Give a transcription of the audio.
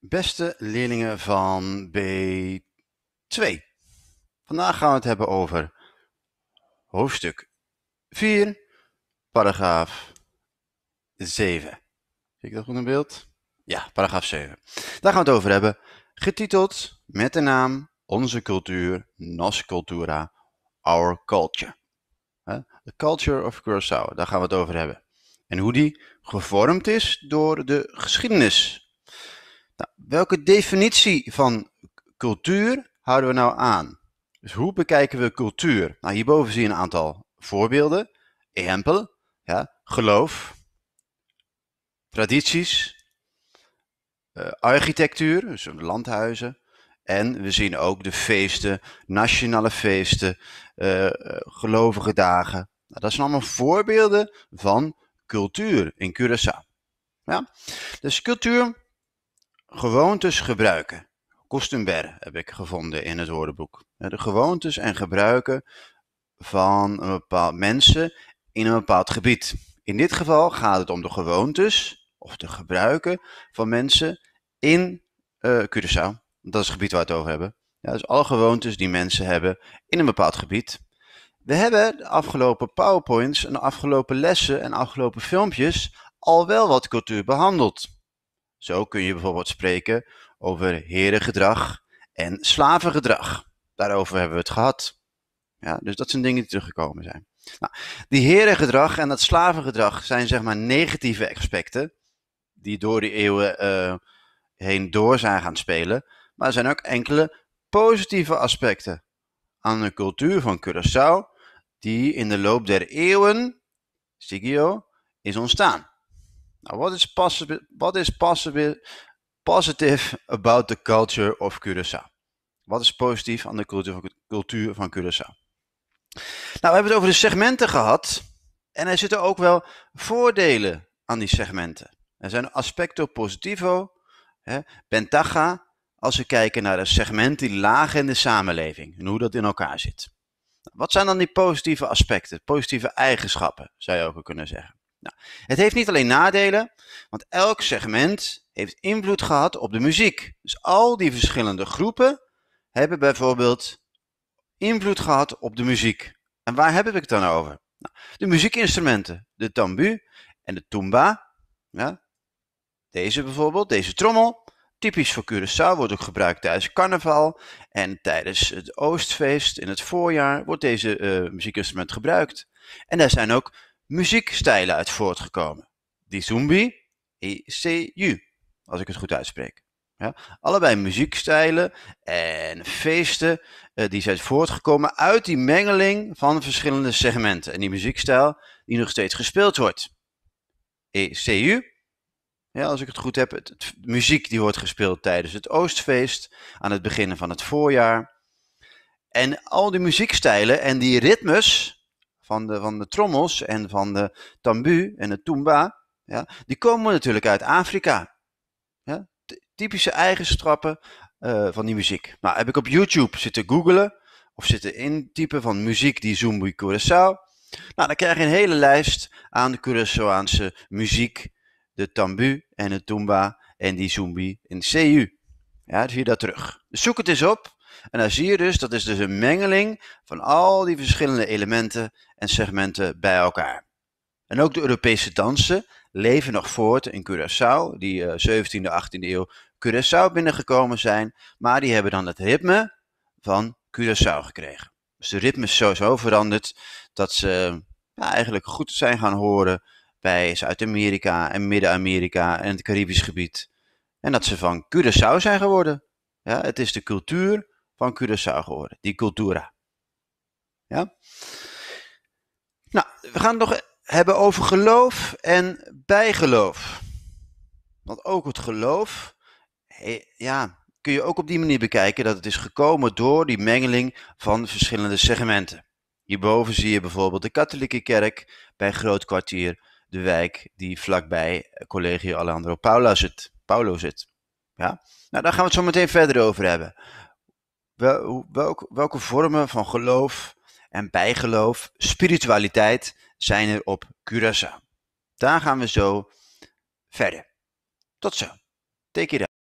Beste leerlingen van B2. Vandaag gaan we het hebben over hoofdstuk 4, paragraaf 7. Zie ik dat goed in beeld? Ja, paragraaf 7. Daar gaan we het over hebben, getiteld met de naam Onze cultuur, Nos Cultura, Our Culture. The Culture of Curaçao, daar gaan we het over hebben. En hoe die gevormd is door de geschiedenis nou, welke definitie van cultuur houden we nou aan? Dus hoe bekijken we cultuur? Nou, hierboven zie je een aantal voorbeelden. Empel, ja, geloof, tradities, eh, architectuur, dus landhuizen. En we zien ook de feesten, nationale feesten, eh, eh, gelovige dagen. Nou, dat zijn allemaal voorbeelden van cultuur in Curaçao. Ja? Dus cultuur Gewoontes gebruiken. kostumber heb ik gevonden in het woordenboek. De gewoontes en gebruiken van een bepaald mensen in een bepaald gebied. In dit geval gaat het om de gewoontes of de gebruiken van mensen in uh, Curaçao. Dat is het gebied waar we het over hebben. Ja, dus alle gewoontes die mensen hebben in een bepaald gebied. We hebben de afgelopen PowerPoints en de afgelopen lessen en afgelopen filmpjes al wel wat cultuur behandeld. Zo kun je bijvoorbeeld spreken over herengedrag en slavengedrag. Daarover hebben we het gehad. Ja, dus dat zijn dingen die teruggekomen zijn. Nou, die herengedrag en dat slavengedrag zijn zeg maar negatieve aspecten die door de eeuwen eh, heen door zijn gaan spelen. Maar er zijn ook enkele positieve aspecten aan de cultuur van Curaçao die in de loop der eeuwen, Sigio, is ontstaan. Nou, what is, possible, what is possible, positive about the culture of Curaçao? Wat is positief aan de cultuur van Curaçao? Nou, we hebben het over de segmenten gehad. En er zitten ook wel voordelen aan die segmenten. Er zijn aspecto positivo, hè, als we kijken naar de segmenten die lagen in de samenleving en hoe dat in elkaar zit. Nou, wat zijn dan die positieve aspecten, positieve eigenschappen, zou je ook kunnen zeggen? Nou, het heeft niet alleen nadelen, want elk segment heeft invloed gehad op de muziek. Dus al die verschillende groepen hebben bijvoorbeeld invloed gehad op de muziek. En waar heb ik het dan over? Nou, de muziekinstrumenten, de tambu en de tumba. Ja, deze bijvoorbeeld, deze trommel. Typisch voor Curaçao wordt ook gebruikt tijdens carnaval. En tijdens het Oostfeest in het voorjaar wordt deze eh, muziekinstrument gebruikt. En daar zijn ook muziekstijlen uit voortgekomen. Die Dizumbi, ECU. als ik het goed uitspreek. Ja, allebei muziekstijlen en feesten eh, die zijn voortgekomen uit die mengeling van verschillende segmenten. En die muziekstijl die nog steeds gespeeld wordt. ECU, ja, als ik het goed heb, het, muziek die wordt gespeeld tijdens het Oostfeest aan het begin van het voorjaar. En al die muziekstijlen en die ritmes, van de, van de trommels en van de tambu en de tumba, ja, die komen natuurlijk uit Afrika. Ja, typische eigenschappen uh, van die muziek. Maar nou, heb ik op YouTube zitten googelen of zitten intypen van muziek die Zumbi Curaçao. Nou, dan krijg je een hele lijst aan de muziek. De tambu en de tumba en die Zumbi in CU. Ja, zie je dat terug. Dus zoek het eens op. En dan zie je dus, dat is dus een mengeling van al die verschillende elementen en segmenten bij elkaar. En ook de Europese dansen leven nog voort in Curaçao, die uh, 17e, 18e eeuw Curaçao binnengekomen zijn, maar die hebben dan het ritme van Curaçao gekregen. Dus de ritme is sowieso veranderd dat ze ja, eigenlijk goed zijn gaan horen bij Zuid-Amerika en Midden-Amerika en het Caribisch gebied. En dat ze van Curaçao zijn geworden. Ja, het is de cultuur van Curaçao geworden, die cultura. Ja? Nou, we gaan het nog hebben over geloof en bijgeloof. Want ook het geloof, ja, kun je ook op die manier bekijken dat het is gekomen door die mengeling van verschillende segmenten. Hierboven zie je bijvoorbeeld de katholieke kerk bij Grootkwartier, de wijk die vlakbij eh, Collegio Alejandro Paula zit, Paulo zit. Ja? Nou, daar gaan we het zo meteen verder over hebben wel, welke vormen van geloof en bijgeloof, spiritualiteit zijn er op Curaçao? Daar gaan we zo verder. Tot zo. Take it up.